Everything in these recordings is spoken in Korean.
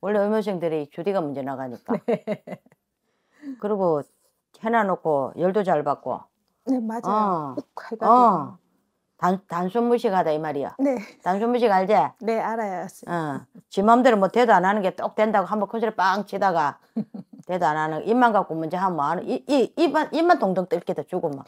원래 의무생들이 주디가 문제 나가니까. 네. 그리고 해나놓고 열도 잘 받고. 네 맞아요. 어, 어. 단, 단순 무식하다 이 말이야. 네. 단순 무식 알지? 네 알아요. 어. 지 맘대로 뭐 대도 안 하는 게 똑 된다고 한번 큰소리 빵 치다가 대도 안 하는 입만 갖고 문제 하면 뭐 하는 이, 이, 입만, 입만 동동 뜰게다 주고 막. 뭐.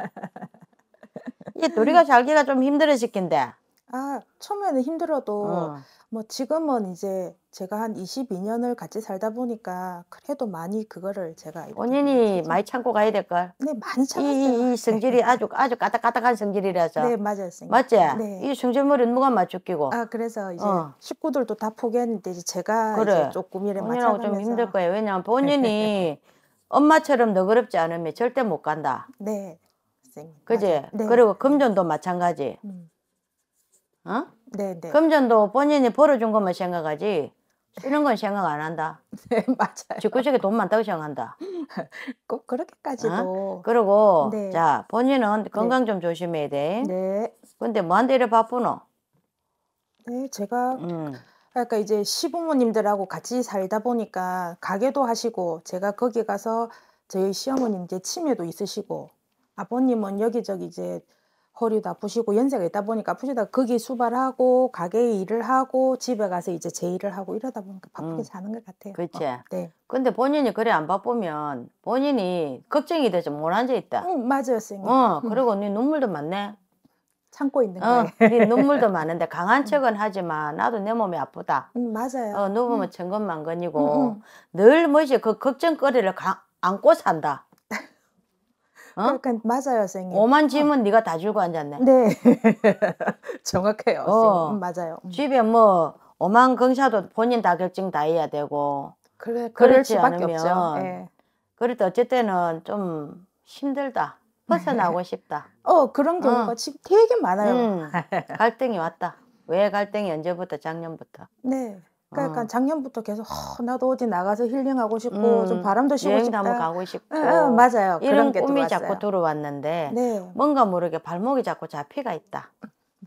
이게 도리가 잘기가 좀 힘들어지긴데. 아 처음에는 힘들어도 어. 뭐 지금은 이제 제가 한 22년을 같이 살다 보니까 그래도 많이 그거를 제가 본인이 많이 참고 가야 될 걸. 네, 많이 참았어요. 이, 이 성질이 아주 아주 까딱까딱한 성질이라서. 네, 맞아요, 맞지? 네. 이 성질머리 누가 맞추기고. 아, 그래서 이제 어. 식구들도 다 포기했는데 이제 제가 그래. 이제 조금이래 맞춰가면서. 좀 힘들 거예요. 왜냐하면 본인이 엄마처럼 너그럽지 않으면 절대 못 간다. 네, 그지? 네. 그리고 금전도 마찬가지. 음. 어? 네, 네. 금전도 본인이 벌어준 것만 생각하지 쓰는 건 생각 안 한다. 네, 맞아요. 직구적에 돈많다 생각한다. 꼭 그렇게까지도. 어? 그리고 네. 자 본인은 네. 건강 좀 조심해야 돼. 네. 근데 뭐한테 이래 바쁘노? 네, 제가 음. 그러니까 이제 시부모님들하고 같이 살다 보니까 가게도 하시고 제가 거기 가서 저희 시어머님 제 치매도 있으시고 아버님은 여기저기 이제 허리다푸시고 연세가 있다 보니까 푸시다 거기 수발하고 가게 일을 하고 집에 가서 이제 제 일을 하고 이러다 보니까 바쁘게 음. 사는 것 같아요. 그렇지. 어, 네. 근데 본인이 그래 안 바쁘면 본인이 걱정이 되죠. 못 앉아 있다. 응, 맞아요, 선생님. 어, 음. 그리고 언니 네 눈물도 많네. 참고 있는 어, 거예요. 네 눈물도 많은데 강한 음. 척은 하지만 나도 내 몸이 아프다. 음, 맞아요. 어, 누구면 음. 천근만근이고 늘 뭐지 그 걱정거리를 가, 안고 산다. 어? 그러니까 맞아요, 선생님. 오만 어. 짐은 어. 네가 다 줄고 앉았네. 네. 정확해요, 어. 음, 맞아요. 음. 집에 뭐 오만 경사도 본인 다 결정 다 해야 되고. 그래, 그렇지 않으면 네. 그래도 어쨌든 좀 힘들다. 벗어나고 싶다. 어 그런 경우가 어. 되게 많아요. 음, 갈등이 왔다. 왜 갈등이 언제부터 작년부터? 네. 그러니까 약간 어. 작년부터 계속 어, 나도 어디 나가서 힐링하고 싶고 음, 좀 바람도 쉬고 여행도 싶다. 가고 싶고. 응, 어, 어, 맞아요. 이런 그런 게 꿈이 자꾸 들어왔는데 네. 뭔가 모르게 발목이 자꾸 잡히가 있다.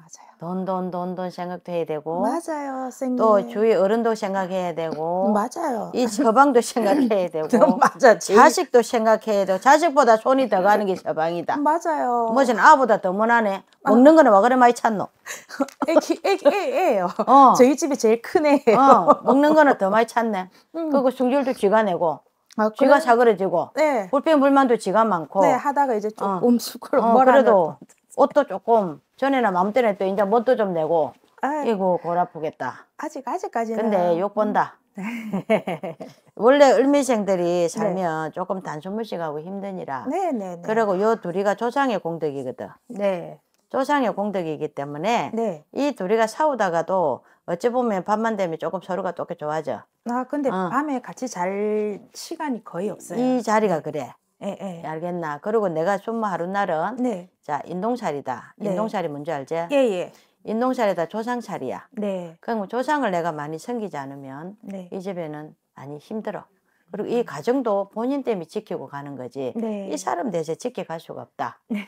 맞아요. 돈 돈 돈 돈 생각도 해야 되고 맞아요, 선생님. 또 주위 어른도 생각해야 되고 어, 맞아요. 이 서방도 생각해야 되고 음, 맞아. 자식도 생각해야 되고 자식보다 손이 더 가는 게 서방이다. 맞아요. 무슨 아보다 더 못하네. 어. 먹는 거는 와 뭐 그래 많이 찾노? 애기 애기 애예요. 어. 저희 집이 제일 큰 애예요. 어, 먹는 거는 더 많이 찾네. 음. 그리고 승질도 쥐가 내고 아, 쥐가 사그러지고 네. 불평불만도 쥐가 많고 네 하다가 이제 조금 어. 수그러 어, 그래도 옷도 조금 전에는 마음대로 했더니 이제 뭣도 좀 내고 아, 이고 골 아프겠다. 아직 아직까지는. 근데 욕 본다. 네. 원래 을미생들이 살면 네. 조금 단순무식하고 힘드니라. 네네네. 네, 네. 그리고 요 둘이가 조상의 공덕이거든. 네. 조상의 공덕이기 때문에 네. 이 둘이가 싸우다가도 어찌 보면 밤만 되면 조금 서로가 똑게 좋아져. 아 근데 어. 밤에 같이 잘 시간이 거의 없어요. 이 자리가 그래. 예, 예. 알겠나. 그리고 내가 좀 하루 날은 네. 자, 인동살이다. 네. 인동살이 뭔지 알지? 예, 예. 인동살이다 조상살이야. 네. 그럼 조상을 내가 많이 챙기지 않으면 네. 이 집에는 많이 힘들어. 그리고 이 음. 가정도 본인 때문에 지키고 가는 거지. 네. 이 사람 대신 지켜갈 수가 없다. 네.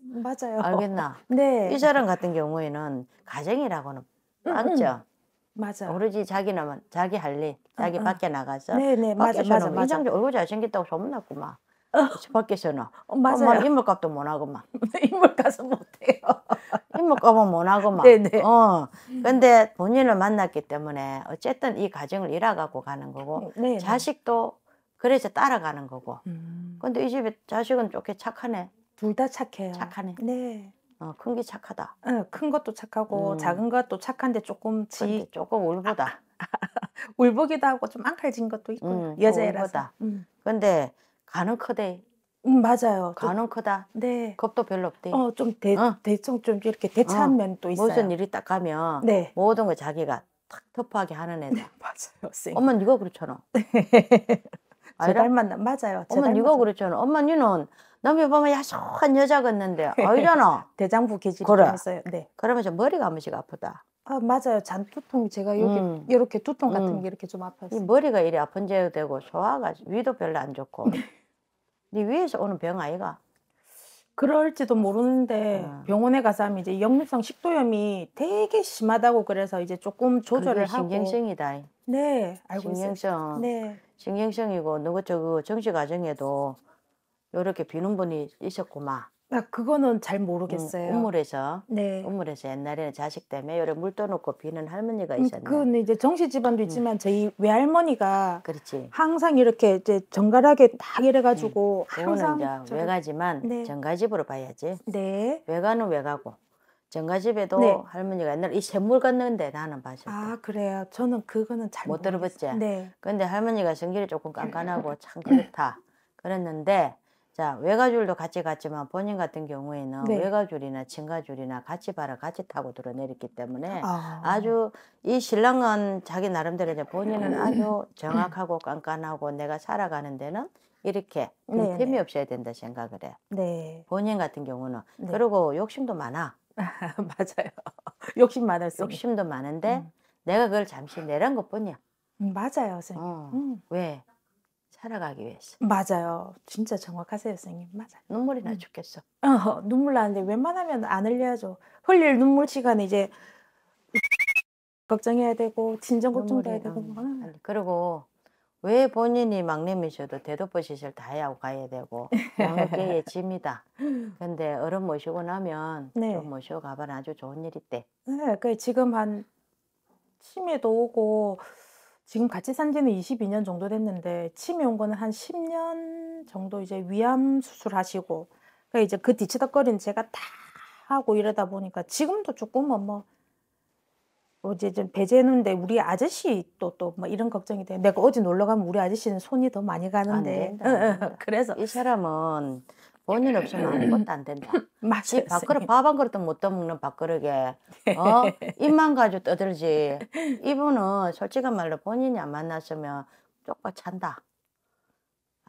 맞아요. 알겠나? 네. 이 사람 같은 경우에는 가정이라고는 맞죠 음, 음. 맞아. 오로지 자기나만 자기 할 일, 자기 어, 어. 밖에 나가서. 네네 네. 맞아 맞아. 맞아. 이장 얼굴 잘생겼다고 소문났구만. 어. 밖에서는 엄마 인물값도 못 하고만 인물값은 못해요. 인물값은 못 하고만. 네네. 어. 근데 본인을 만났기 때문에 어쨌든 이 가정을 일어가고 가는 거고 네네. 음, 네. 자식도 그래서 따라가는 거고. 음. 근데 이 집에 자식은 좋게 착하네. 둘 다 착해요. 착하네. 네. 어, 큰 게 착하다. 응, 큰 것도 착하고 음. 작은 것도 착한데 조금 지 조금 울보다. 아, 아, 아. 울보기도 하고 좀 앙칼진 것도 있고 음, 여자애라서. 보다 음. 근데 간은 크대. 음, 맞아요. 그 간은 크다. 네. 겁도 별로 없대. 어, 좀 대, 어. 대충 좀 이렇게 대차한 어. 면또 있어요. 무슨 일이 딱 가면 네. 모든 걸 자기가 탁 터프하게 하는 애들 네, 맞아요. 쌩. 엄마 네가 그렇잖아. 네. 아, 제 닮았나? 맞아요. 엄마 네가 그렇잖아. 엄마 니는 남이 보면 야속한 여자 같는데 아니잖아. 대장부 기질이 그래. 있어요. 네. 그러면서 머리가 한 번씩 아프다. 아 맞아요. 잔두통 제가 여기 음. 이렇게 두통 같은 음. 게 이렇게 좀 아파요. 이 머리가 이리 아픈 제도 되고 소화가 위도 별로 안 좋고 네. 네 위에서 오는 병 아이가? 그럴지도 모르는데 어. 병원에 가서 하면 이제 역류성 식도염이 되게 심하다고 그래서 이제 조금 조절을 하고 신경성이다. 네, 신경성. 있어요. 네. 신경성이고 누구 저그 정시 과정에도 요렇게 비는 분이 있었구만. 아, 그거는 잘 음, 모르겠어요. 우물에서. 네. 우물에서 옛날에는 자식 때문에 요래 물 떠놓고 비는 할머니가 음, 있었네. 그건 이제 정시 집안도 음. 있지만 저희 외할머니가 그렇지. 항상 이렇게 이제 정갈하게 딱 이래가지고 네. 항상 이제 외가지만 네. 정가집으로 봐야지. 네. 외가는 외가고 정가집에도 네. 할머니가 옛날 이 샘물 갔는데 나는 봐줘. 아 그래요. 저는 그거는 잘 못 들어봤지. 네. 근데 할머니가 성질이 조금 깐깐하고 참 그렇다. 그랬는데 자 외가줄도 같이 갔지만 본인 같은 경우에는 네. 외가줄이나 증가줄이나 같이 바라 같이 타고 들어내렸기 때문에 아. 주이 신랑은 자기 나름대로 이제 본인은 음. 아주 정확하고 깐깐하고 내가 살아가는 데는 이렇게 네, 틈이 네. 없어야 된다 생각을 해. 네. 본인 같은 경우는 네. 그리고 욕심도 많아. 맞아요. 욕심 많을수 욕심도 많은데 음. 내가 그걸 잠시 내란 것뿐이야. 음, 맞아요, 선생님. 어. 음. 왜? 살아가기 위해서. 맞아요. 진짜 정확하세요, 선생님. 맞아. 눈물이 나 음. 죽겠어. 어, 눈물 나는데 웬만하면 안 흘려야죠. 흘릴 눈물 시간에 이제 걱정해야 되고 진정 걱정도 해야 되고. 뭐. 그리고 왜 본인이 막내미셔도 대도보시실 다 하고 가야 되고 양육계 짐이다. 근데 어른 모시고 나면 네. 좀 모시고 가봐 아주 좋은 일 있대. 네, 그 지금 한 치매도 오고 지금 같이 산 지는 22년 정도 됐는데 침이 온 거는 한 10년 정도 이제 위암 수술하시고 그러니까 이제 그 뒤치다거리는 제가 다 하고 이러다 보니까 지금도 조금은 뭐 어제 뭐 좀 배제했는데 우리 아저씨 또 또 뭐 이런 걱정이 돼. 내가 어제 놀러 가면 우리 아저씨는 손이 더 많이 가는데. 그래서 이 사람은 본인 없으면 아무것도 안 된다. 맞아요. 밥그릇 밥한 그릇도 못 떠먹는 밥그릇에 네. 어 입만 가지고 떠들지. 이분은 솔직한 말로 본인이 안 만났으면 쪽박 찬다.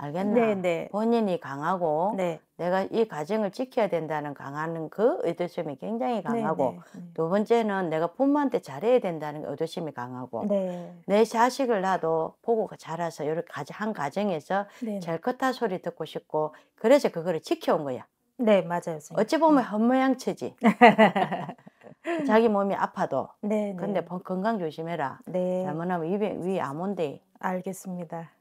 알겠나? 네네. 네. 본인이 강하고 네. 내가 이 가정을 지켜야 된다는 강한그 의도심이 굉장히 네, 강하고 네네. 네. 두 번째는 내가 부모한테 잘해야 된다는 의도심이 강하고 네. 내 자식을 나도 보고 자라서 여러 가지 한 가정에서 네네. 제일 한 소리 듣고 싶고 그래서 그거를 지켜온 거야. 네 맞아요. 선생님. 어찌 보면 헌모양치지 자기 몸이 아파도. 네. 근데 건강 조심해라. 네. 잘못하면 위암 온대. 알겠습니다.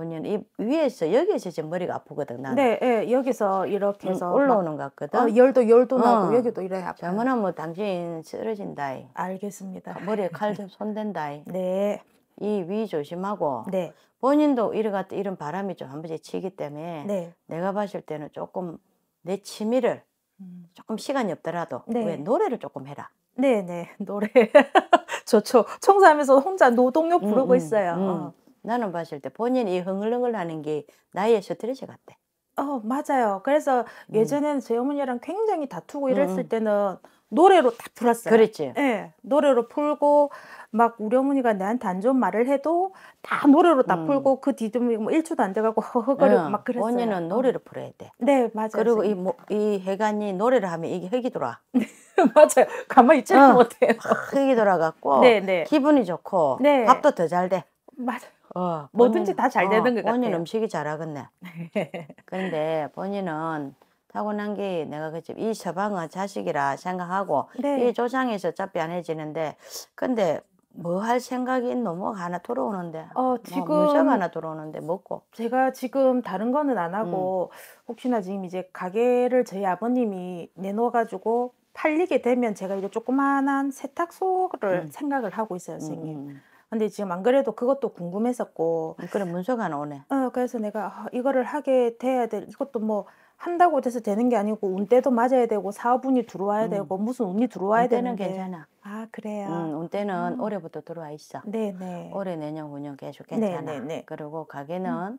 본인 입 위에서 여기에서 지금 머리가 아프거든 나. 네, 예, 여기서 이렇게 음, 해서 올라오는 것 같거든. 어, 열도 열도 어. 나고 여기도 이래 아파. 잘못하면 뭐 당신 쓰러진다이. 알겠습니다. 머리에 칼 좀 손댄다이. 네. 이 위 조심하고. 네. 본인도 이래갖다 이런 바람이 좀 한 번씩 치기 때문에 네. 내가 봤을 때는 조금 내 취미를 음. 조금 시간이 없더라도 네. 왜 노래를 조금 해라. 네네 네. 노래 좋죠. 청소하면서 혼자 노동요 음, 부르고 음, 있어요. 어. 나는 봤을 때 본인이 흥얼흥얼하는 게 나의 스트레스 같대. 어 맞아요. 그래서 음. 예전에는 제 어머니랑 굉장히 다투고 음, 이랬을 음. 때는 노래로 다 풀었어요. 그랬지. 예. 네, 노래로 풀고 막 우리 어머니가 나한테 안 좋은 말을 해도 다 노래로 다 음. 풀고 그 뒤듬이 뭐 1초도 안 돼가고 허허거리고 응. 막 그랬어요. 언니는 노래로 풀어야 돼. 네 맞아요. 그리고 이, 뭐, 이해관이 노래를 하면 이게 흙이 돌아. 맞아요. 가만히 있지를 못해요. 흙이 돌아갖고 네네. 기분이 좋고 네. 밥도 더 잘 돼. 맞아요. 어, 뭐든지 다잘 어. 되는 어, 것 같아요. 본인 음식이 잘하겠네. 그런데 본인은 타고난 게 내가 그 집이 처방은 자식이라 생각하고 네. 이 조상에서 잡히 안 해지는데 근데 뭐 할 생각이 있노? 뭐 하나 들어오는데 어, 뭐 지금 뭐무 하나 들어오는데 먹고 제가 지금 다른 거는 안 하고 음. 혹시나 지금 이제 가게를 저희 아버님이 내놓아가지고 팔리게 되면 제가 이거 조그만한 세탁소를 음. 생각을 하고 있어요 선생님 음. 음, 음. 근데 지금 안 그래도 그것도 궁금했었고. 아, 그래 문서가 나오네. 어, 그래서 내가 아, 이거를 하게 돼야 될 이것도 뭐 한다고 돼서 되는 게 아니고 운때도 맞아야 되고 사업운이 들어와야 음. 되고 무슨 운이 들어와야 되는 게 괜찮아. 아 그래요. 음, 운때는 음. 올해부터 들어와 있어. 네네. 올해 내년 운영 계속 괜찮아. 네네 그리고 가게는 음.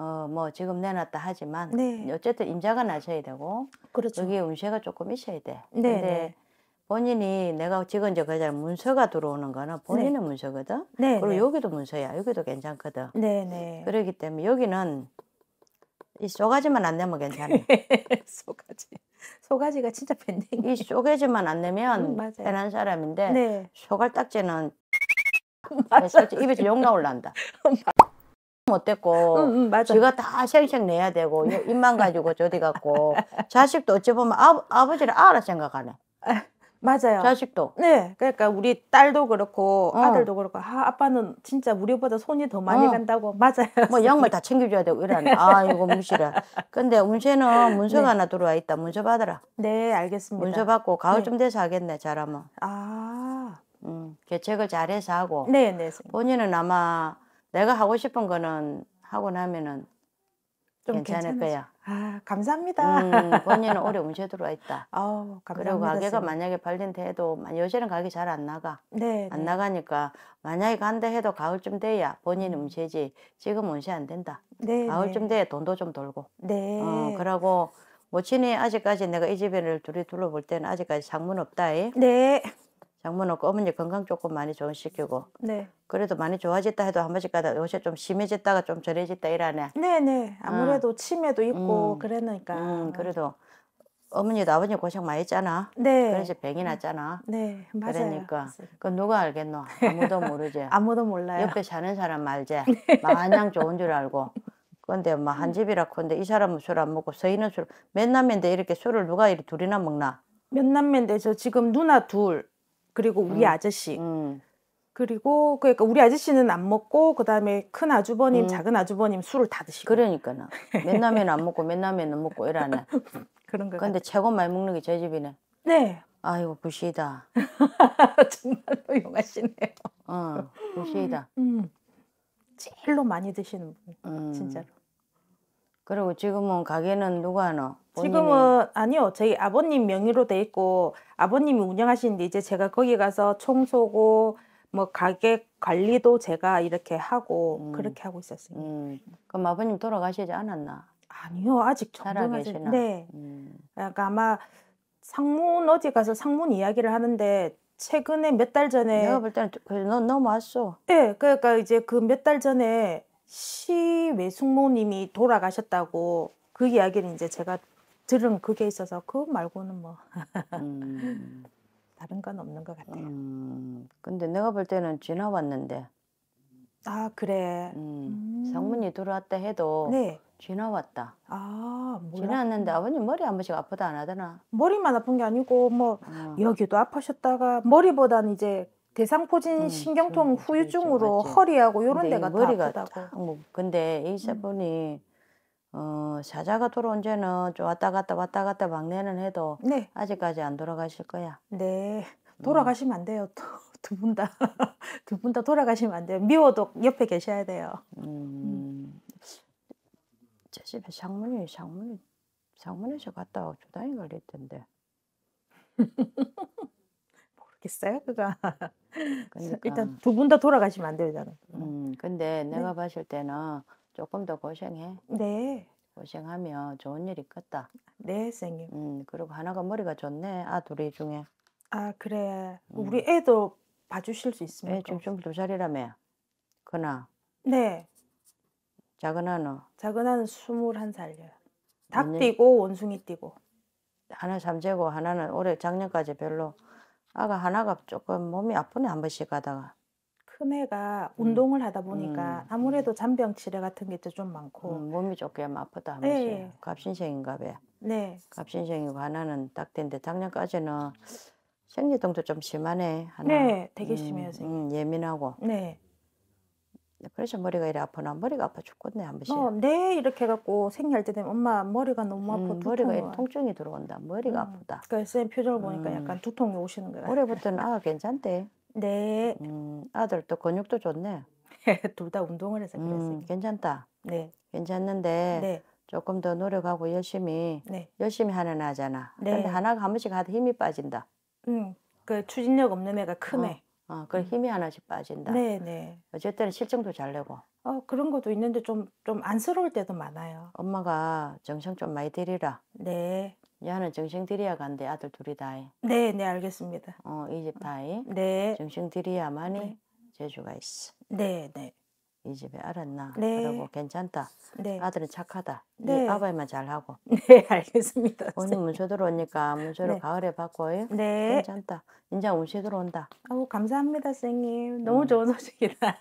어뭐 지금 내놨다 하지만 네. 어쨌든 임자가 나셔야 되고 그렇죠. 여기에 운세가 조금 있어야 돼. 네네. 본인이 내가 지금 저 거자 그 문서가 들어오는 거는 네. 본인의 네. 문서거든. 네, 그리고 여기도 문서야. 여기도 괜찮거든. 네네. 네. 그러기 때문에 여기는 이 쏘가지만 안 내면 괜찮아. 쏘가지. 쏘가지가 진짜 밴댕이. 이 쏘가지만 안 내면 음, 편한 사람인데 네. 소갈딱지는 입에서 욕 나올란다. 못됐고 음, 음, 음, 지가 다 생색 내야 되고 입만 가지고 저디 갖고 자식도 어찌 보면 아, 아버지를 알아 생각하네. 맞아요. 자식도. 네. 그러니까 우리 딸도 그렇고 어. 아들도 그렇고 아, 아빠는 진짜 우리보다 손이 더 많이 어. 간다고 맞아요. 뭐 양말 다 챙겨줘야 되고 이러는 아 이거 무시라. 근데 운세는 문서가 네. 하나 들어와 있다. 문서 받아라. 네 알겠습니다. 문서 받고 가을쯤 네. 돼서 하겠네 잘하면. 아. 음 개척을 잘해서 하고. 네네. 네, 네 본인은 아마 내가 하고 싶은 거는 하고 나면은 좀 괜찮을 괜찮요 거야. 아, 감사합니다. 음, 본인은 올해 운세 들어와 있다. 아 감사합니다. 그리고 가게가 만약에 발린다 해도 요새는 가게 잘 안 나가. 네. 안 네. 나가니까 만약에 간다 해도 가을쯤 돼야 본인 운세지. 음. 지금 운세 안 된다. 네, 네. 가을쯤 돼야 돈도 좀 돌고. 네. 어, 그러고 모친이 아직까지 내가 이 집에를 둘이 둘러볼 때는 아직까지 장문 없다 네. 장모는 그 어머니 건강 조금 많이 좋은시키고 네. 그래도 많이 좋아졌다 해도 한 번씩 가다 요새 좀 심해졌다가 좀 저래졌다 이러네. 네네. 네. 아무래도 어. 치매도 있고 음, 그러니까. 음, 그래도 어머니도 아버님 고생 많이 했잖아. 네. 그래서 병이 났잖아. 네, 맞아요. 그러니까 그 누가 알겠노? 아무도 모르지. 아무도 몰라요. 옆에 사는 사람 말지. 네. 마냥 좋은 줄 알고. 근데 뭐한 음. 집이라 컸는데이 사람은 술 안 먹고 서 있는 술. 맨 남매인데 이렇게 술을 누가 이리 둘이나 먹나? 몇 남매인데 저 지금 누나 둘. 그리고 우리 음. 아저씨. 음. 그리고 그러니까 우리 아저씨는 안 먹고 그다음에 큰 아주버님, 음. 작은 아주버님 술을 다 드시고. 그러니까 나. 맨날면 안 먹고 맨날면 안 먹고 이러네. 그런 거. 근데 최고 많이 먹는 게 제 집이네. 네. 아이고 부시다. 정말로 용하시네요. 어, 부시다. 음. 제일로 많이 드시는 분. 음. 진짜로. 그리고 지금은 가게는 누가 하노? 지금은 아니요. 저희 아버님 명의로 돼 있고 아버님이 운영하시는데 이제 제가 거기 가서 청소고 뭐 가게 관리도 제가 이렇게 하고 음. 그렇게 하고 있었어요 음. 그럼 아버님 돌아가시지 않았나? 아니요. 아직 정정하지 네. 음. 그러니까 아마 상문 어디 가서 상문 이야기를 하는데 최근에 몇 달 전에 내가 볼 때는 너 너무 왔어. 네, 그러니까 이제 그 몇 달 전에 시 외숙모님이 돌아가셨다고 그 이야기를 이제 제가 들은 그게 있어서 그 말고는 뭐 음. 다른 건 없는 것 같아요. 음. 근데 내가 볼 때는 지나왔는데. 아 그래. 음. 상문이 음. 들어왔다 해도 네. 지나왔다. 아 몰라. 지났는데 아버님 머리 한 번씩 아프다 안 하더나? 머리만 아픈 게 아니고 뭐 어. 여기도 아프셨다가 머리보단 이제 대상포진 신경통 후유증으로 맞지. 허리하고 이런 데가 머 아프다고. 뭐 근데 이 사분이 어, 사자가 돌아온 지는 좀 왔다 갔다 왔다 갔다 막내는 해도 네. 아직까지 안 돌아가실 거야. 네. 음. 돌아가시면 안 돼요. 두 분 다. 두 분 다 돌아가시면 안 돼요. 미워도 옆에 계셔야 돼요. 음. 제 집에 장문이, 장문이, 장문에서 갔다 주당이 걸릴 텐데. 모르겠어요, 그가. 그러니까. 일단 두 분 다 돌아가시면 안 돼요, 저는. 음, 근데 내가 네. 봤을 때는 조금 더 고생해. 네. 고생하면 좋은 일 있겠다. 네, 선생님. 음, 그리고 하나가 머리가 좋네. 아, 둘이 중에. 아, 그래. 음. 우리 애도 봐주실 수 있습니까? 지금 좀두 살이라며. 그나. 네. 작은 아는? 작은 아는 21살이에요. 닭 뛰고 원숭이 뛰고. 하나 잠재고 하나는 올해 작년까지 별로 아가 하나가 조금 몸이 아프네 한 번씩 가다가 큰애가 음. 운동을 하다 보니까 음. 아무래도 잔병 치레 같은 게 좀 많고 음, 몸이 조금 아프다 하면서 네. 갑신생인가 봐요. 네. 갑신생이고 하나는 딱 된데 작년까지는 생리통도좀 심하네. 하나. 네, 되게 심해요. 음, 예민하고. 네. 그래서 머리가 이래 아프나 머리가 아파 죽겠네 한 번씩. 어, 네 이렇게 해갖고 생리할 때 되면 엄마 머리가 너무 아파 음, 머리가 통증이 들어온다 머리가 음. 아프다. 그러니까 쌤 표정을 보니까 음. 약간 두통이 오시는 거야. 올해부터는 아 괜찮대. 네. 음, 아들도 근육도 좋네. 둘 다 운동을 해서 그랬어요. 음, 괜찮다. 네. 괜찮는데 네. 조금 더 노력하고 열심히 네. 열심히 하는 아잖아. 네. 근데 하나가 한 번씩 하다 힘이 빠진다. 음, 그 추진력 없는 애가 큰 애. 어, 어 그래 음. 힘이 하나씩 빠진다. 네, 네. 어쨌든 실증도 잘 내고. 어, 그런 것도 있는데 좀 좀 안쓰러울 때도 많아요. 엄마가 정성 좀 많이 드리라. 네. 야는 정신들이야 간대 아들 둘이 다이. 네, 네 알겠습니다. 어, 이집 다이. 네. 정신들이야만이 네. 재주가 있어. 네, 네. 이 집에 알았나? 네. 그러고 괜찮다. 네. 아들은 착하다. 네. 아바이만 잘하고. 네, 알겠습니다. 오늘 네. 문서 들어오니까 문서를 네. 가을에 받고. 네. 괜찮다. 인자 음식 들어온다. 아우 감사합니다, 선생님. 너무 음. 좋은 소식이다.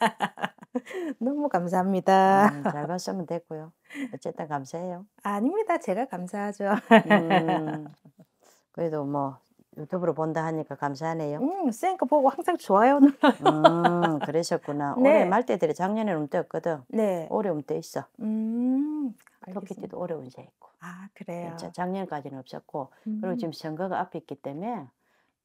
너무 감사합니다. 음, 잘 봤으면 됐고요. 어쨌든 감사해요. 아닙니다. 제가 감사하죠. 음, 그래도 뭐 유튜브로 본다 하니까 감사하네요. 음, 쌤거 보고 항상 좋아요 눌러요. 음, 그러셨구나. 네. 네. 올해 말대들이 작년에 음대였거든. 네. 올해 음대 있어. 음, 토끼띠도 올해 운세 있고. 아, 그래요? 작년까지는 없었고. 음. 그리고 지금 음. 선거가 앞에 있기 때문에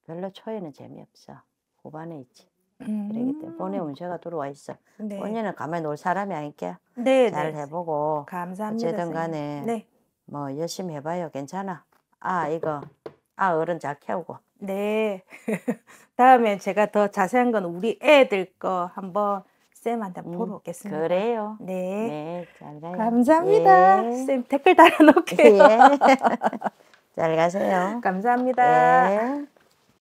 별로 초에는 재미없어. 후반에 있지. 음. 그러기 때문에 음. 본의 문제가 들어와 있어. 네. 본인은 가만히 놀 사람이 아니까 네, 잘 네. 해보고 감사합니다. 어쨌든 간에 네. 뭐 열심히 해봐요. 괜찮아. 아 이거 아 어른 잘 키우고. 네. 다음에 제가 더 자세한 건 우리 애들 거 한번 쌤한테 음, 보러 오겠습니다. 그래요. 네. 네 감사합니다. 예. 쌤 댓글 달아놓을게요. 예. 잘 가세요. 감사합니다. 예.